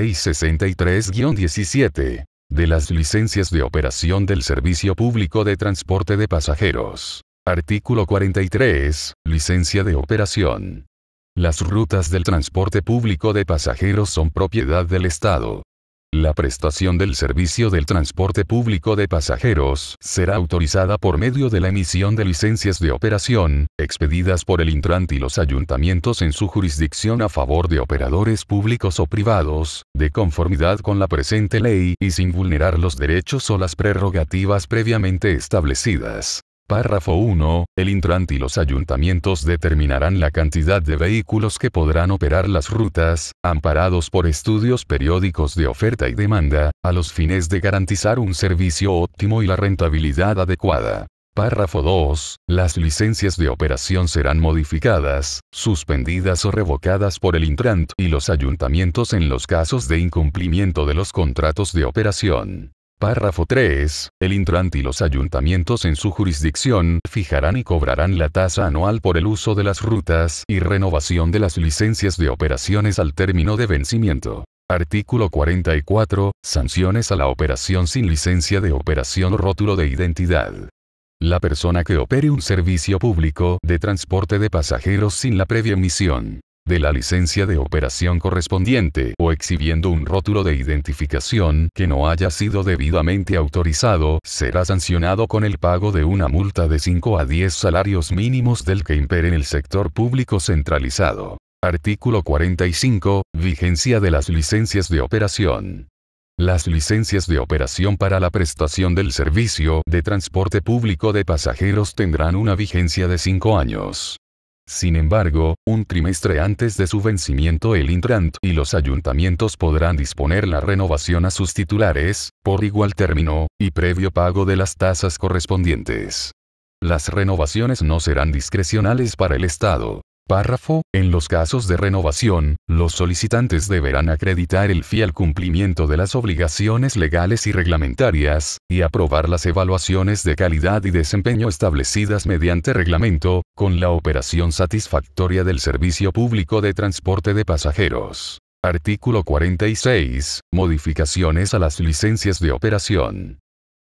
Ley 63-17 de las licencias de operación del Servicio Público de Transporte de Pasajeros. Artículo 43. Licencia de operación. Las rutas del transporte público de pasajeros son propiedad del Estado. La prestación del servicio del transporte público de pasajeros será autorizada por medio de la emisión de licencias de operación, expedidas por el intrante y los ayuntamientos en su jurisdicción a favor de operadores públicos o privados, de conformidad con la presente ley y sin vulnerar los derechos o las prerrogativas previamente establecidas. Párrafo 1. El Intrant y los ayuntamientos determinarán la cantidad de vehículos que podrán operar las rutas, amparados por estudios periódicos de oferta y demanda, a los fines de garantizar un servicio óptimo y la rentabilidad adecuada. Párrafo 2. Las licencias de operación serán modificadas, suspendidas o revocadas por el Intrant y los ayuntamientos en los casos de incumplimiento de los contratos de operación. Párrafo 3. El Intran y los ayuntamientos en su jurisdicción fijarán y cobrarán la tasa anual por el uso de las rutas y renovación de las licencias de operaciones al término de vencimiento. Artículo 44. Sanciones a la operación sin licencia de operación o rótulo de identidad. La persona que opere un servicio público de transporte de pasajeros sin la previa emisión de la licencia de operación correspondiente o exhibiendo un rótulo de identificación que no haya sido debidamente autorizado, será sancionado con el pago de una multa de 5 a 10 salarios mínimos del que impere en el sector público centralizado. Artículo 45. Vigencia de las licencias de operación. Las licencias de operación para la prestación del servicio de transporte público de pasajeros tendrán una vigencia de 5 años. Sin embargo, un trimestre antes de su vencimiento el Intrant y los ayuntamientos podrán disponer la renovación a sus titulares, por igual término, y previo pago de las tasas correspondientes. Las renovaciones no serán discrecionales para el Estado. Párrafo. En los casos de renovación, los solicitantes deberán acreditar el fiel cumplimiento de las obligaciones legales y reglamentarias, y aprobar las evaluaciones de calidad y desempeño establecidas mediante reglamento, con la operación satisfactoria del servicio público de transporte de pasajeros. Artículo 46. Modificaciones a las licencias de operación.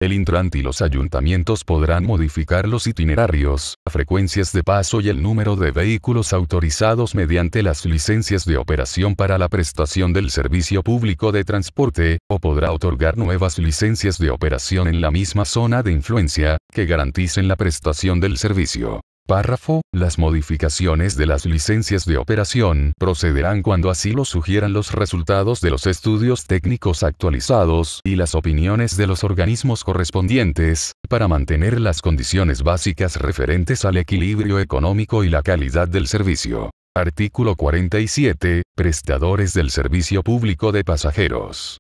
El Intrant y los ayuntamientos podrán modificar los itinerarios, frecuencias de paso y el número de vehículos autorizados mediante las licencias de operación para la prestación del servicio público de transporte, o podrá otorgar nuevas licencias de operación en la misma zona de influencia, que garanticen la prestación del servicio. Párrafo. Las modificaciones de las licencias de operación procederán cuando así lo sugieran los resultados de los estudios técnicos actualizados y las opiniones de los organismos correspondientes, para mantener las condiciones básicas referentes al equilibrio económico y la calidad del servicio. Artículo 47. Prestadores del servicio público de pasajeros.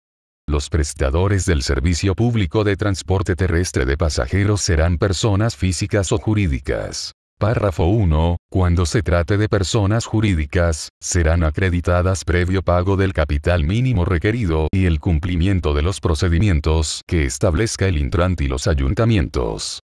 Los prestadores del servicio público de transporte terrestre de pasajeros serán personas físicas o jurídicas. Párrafo 1. Cuando se trate de personas jurídicas, serán acreditadas previo pago del capital mínimo requerido y el cumplimiento de los procedimientos que establezca el intrante y los ayuntamientos.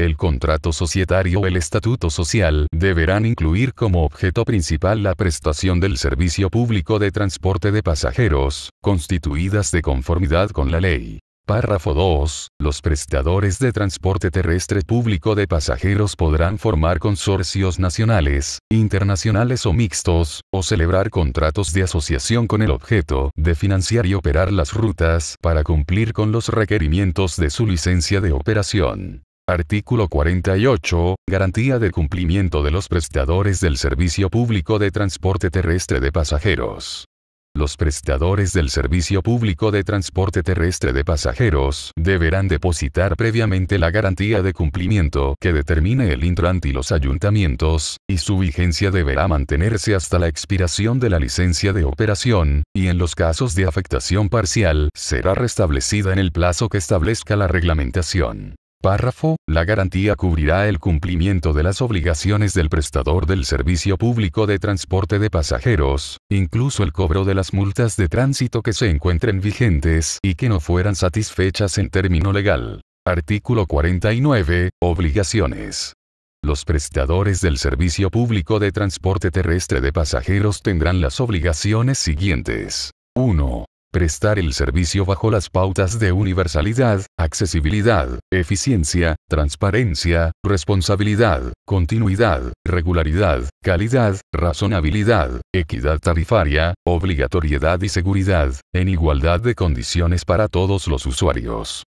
El contrato societario o el estatuto social deberán incluir como objeto principal la prestación del servicio público de transporte de pasajeros, constituidas de conformidad con la ley. Párrafo 2. Los prestadores de transporte terrestre público de pasajeros podrán formar consorcios nacionales, internacionales o mixtos, o celebrar contratos de asociación con el objeto de financiar y operar las rutas para cumplir con los requerimientos de su licencia de operación. Artículo 48. Garantía de cumplimiento de los prestadores del servicio público de transporte terrestre de pasajeros. Los prestadores del servicio público de transporte terrestre de pasajeros deberán depositar previamente la garantía de cumplimiento que determine el Intrant y los ayuntamientos, y su vigencia deberá mantenerse hasta la expiración de la licencia de operación, y en los casos de afectación parcial será restablecida en el plazo que establezca la reglamentación. Párrafo, la garantía cubrirá el cumplimiento de las obligaciones del prestador del servicio público de transporte de pasajeros, incluso el cobro de las multas de tránsito que se encuentren vigentes y que no fueran satisfechas en término legal. Artículo 49. Obligaciones. Los prestadores del servicio público de transporte terrestre de pasajeros tendrán las obligaciones siguientes. 1 prestar el servicio bajo las pautas de universalidad, accesibilidad, eficiencia, transparencia, responsabilidad, continuidad, regularidad, calidad, razonabilidad, equidad tarifaria, obligatoriedad y seguridad, en igualdad de condiciones para todos los usuarios.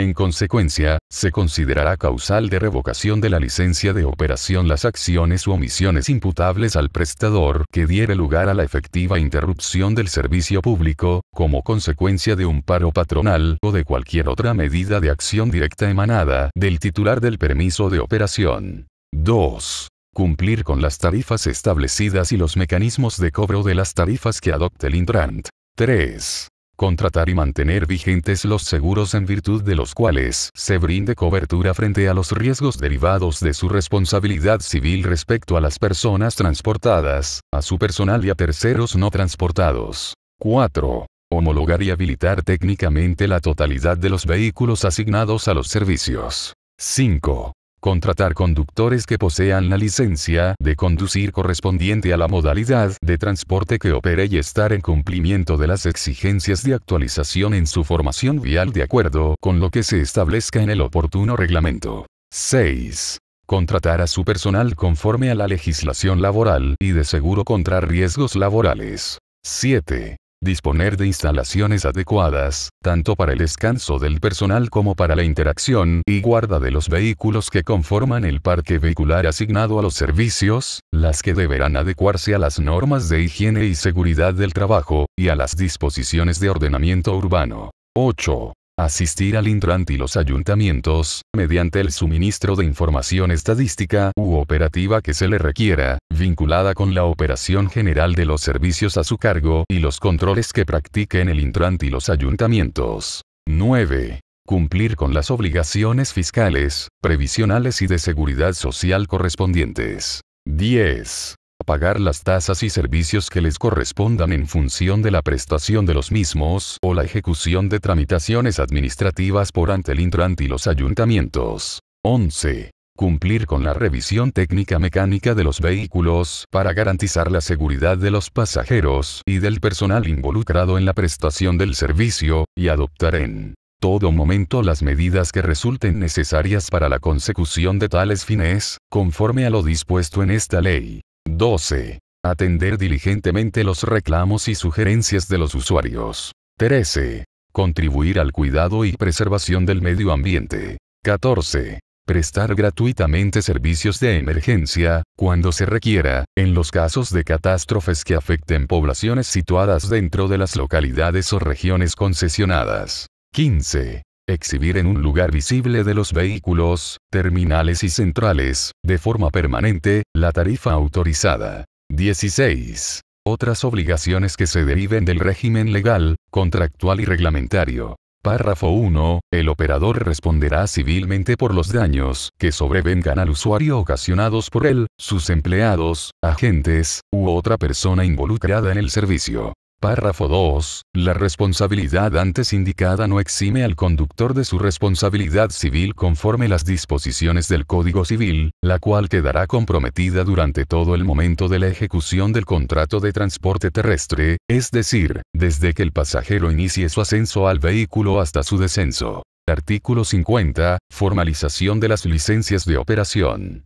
En consecuencia, se considerará causal de revocación de la licencia de operación las acciones u omisiones imputables al prestador que diere lugar a la efectiva interrupción del servicio público, como consecuencia de un paro patronal o de cualquier otra medida de acción directa emanada del titular del permiso de operación. 2 cumplir con las tarifas establecidas y los mecanismos de cobro de las tarifas que adopte el Intrant. 3 contratar y mantener vigentes los seguros en virtud de los cuales se brinde cobertura frente a los riesgos derivados de su responsabilidad civil respecto a las personas transportadas, a su personal y a terceros no transportados. 4. Homologar y habilitar técnicamente la totalidad de los vehículos asignados a los servicios. 5. Contratar conductores que posean la licencia de conducir correspondiente a la modalidad de transporte que opere y estar en cumplimiento de las exigencias de actualización en su formación vial de acuerdo con lo que se establezca en el oportuno reglamento. 6. Contratar a su personal conforme a la legislación laboral y de seguro contra riesgos laborales. 7 disponer de instalaciones adecuadas, tanto para el descanso del personal como para la interacción y guarda de los vehículos que conforman el parque vehicular asignado a los servicios, las que deberán adecuarse a las normas de higiene y seguridad del trabajo, y a las disposiciones de ordenamiento urbano. 8 asistir al Intrant y los ayuntamientos, mediante el suministro de información estadística u operativa que se le requiera, vinculada con la operación general de los servicios a su cargo y los controles que practique en el Intrant y los ayuntamientos. 9. Cumplir con las obligaciones fiscales, previsionales y de seguridad social correspondientes. 10 pagar las tasas y servicios que les correspondan en función de la prestación de los mismos o la ejecución de tramitaciones administrativas por ante el Intran y los ayuntamientos. 11. Cumplir con la revisión técnica mecánica de los vehículos para garantizar la seguridad de los pasajeros y del personal involucrado en la prestación del servicio, y adoptar en todo momento las medidas que resulten necesarias para la consecución de tales fines, conforme a lo dispuesto en esta ley. 12. Atender diligentemente los reclamos y sugerencias de los usuarios. 13. Contribuir al cuidado y preservación del medio ambiente. 14. Prestar gratuitamente servicios de emergencia, cuando se requiera, en los casos de catástrofes que afecten poblaciones situadas dentro de las localidades o regiones concesionadas. 15 exhibir en un lugar visible de los vehículos, terminales y centrales, de forma permanente, la tarifa autorizada. 16. Otras obligaciones que se deriven del régimen legal, contractual y reglamentario. Párrafo 1. El operador responderá civilmente por los daños que sobrevengan al usuario ocasionados por él, sus empleados, agentes, u otra persona involucrada en el servicio. Párrafo 2. La responsabilidad antes indicada no exime al conductor de su responsabilidad civil conforme las disposiciones del Código Civil, la cual quedará comprometida durante todo el momento de la ejecución del contrato de transporte terrestre, es decir, desde que el pasajero inicie su ascenso al vehículo hasta su descenso. Artículo 50. Formalización de las licencias de operación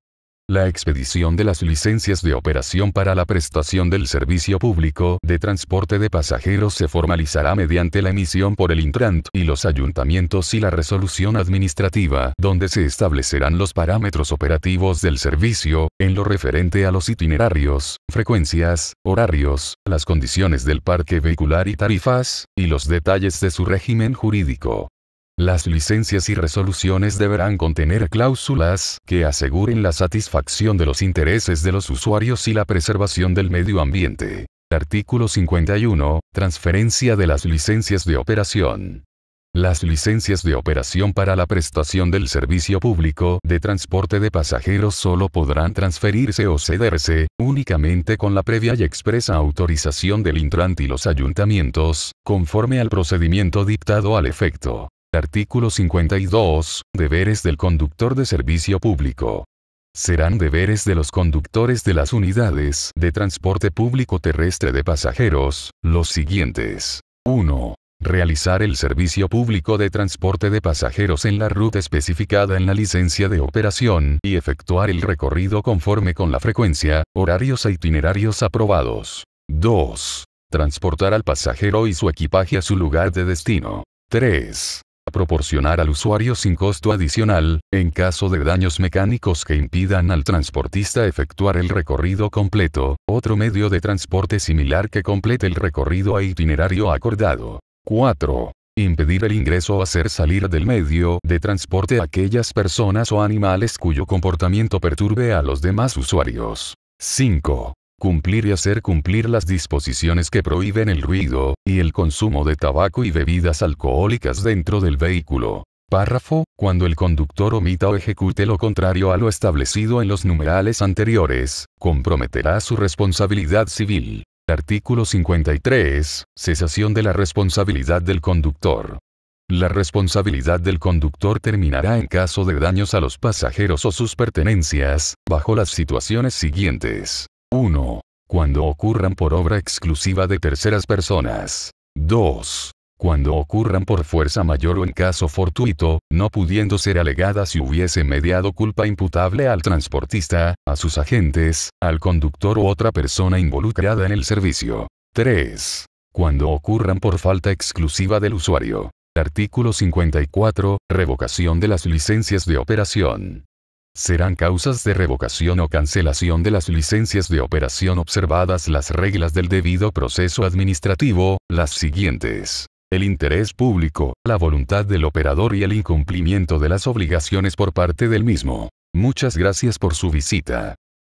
la expedición de las licencias de operación para la prestación del servicio público de transporte de pasajeros se formalizará mediante la emisión por el Intrant y los ayuntamientos y la resolución administrativa, donde se establecerán los parámetros operativos del servicio, en lo referente a los itinerarios, frecuencias, horarios, las condiciones del parque vehicular y tarifas, y los detalles de su régimen jurídico. Las licencias y resoluciones deberán contener cláusulas que aseguren la satisfacción de los intereses de los usuarios y la preservación del medio ambiente. Artículo 51. Transferencia de las licencias de operación. Las licencias de operación para la prestación del servicio público de transporte de pasajeros solo podrán transferirse o cederse, únicamente con la previa y expresa autorización del intrante y los ayuntamientos, conforme al procedimiento dictado al efecto. Artículo 52. Deberes del conductor de servicio público. Serán deberes de los conductores de las unidades de transporte público terrestre de pasajeros, los siguientes. 1. Realizar el servicio público de transporte de pasajeros en la ruta especificada en la licencia de operación y efectuar el recorrido conforme con la frecuencia, horarios e itinerarios aprobados. 2. Transportar al pasajero y su equipaje a su lugar de destino. 3 proporcionar al usuario sin costo adicional, en caso de daños mecánicos que impidan al transportista efectuar el recorrido completo, otro medio de transporte similar que complete el recorrido a e itinerario acordado. 4. Impedir el ingreso o hacer salir del medio de transporte a aquellas personas o animales cuyo comportamiento perturbe a los demás usuarios. 5 cumplir y hacer cumplir las disposiciones que prohíben el ruido, y el consumo de tabaco y bebidas alcohólicas dentro del vehículo. Párrafo, cuando el conductor omita o ejecute lo contrario a lo establecido en los numerales anteriores, comprometerá su responsabilidad civil. Artículo 53. Cesación de la responsabilidad del conductor. La responsabilidad del conductor terminará en caso de daños a los pasajeros o sus pertenencias, bajo las situaciones siguientes. 1. Cuando ocurran por obra exclusiva de terceras personas. 2. Cuando ocurran por fuerza mayor o en caso fortuito, no pudiendo ser alegada si hubiese mediado culpa imputable al transportista, a sus agentes, al conductor u otra persona involucrada en el servicio. 3. Cuando ocurran por falta exclusiva del usuario. Artículo 54. Revocación de las licencias de operación serán causas de revocación o cancelación de las licencias de operación observadas las reglas del debido proceso administrativo, las siguientes. El interés público, la voluntad del operador y el incumplimiento de las obligaciones por parte del mismo. Muchas gracias por su visita.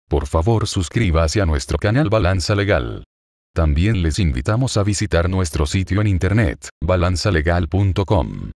Por favor suscríbase a nuestro canal Balanza Legal. También les invitamos a visitar nuestro sitio en internet, balanzalegal.com.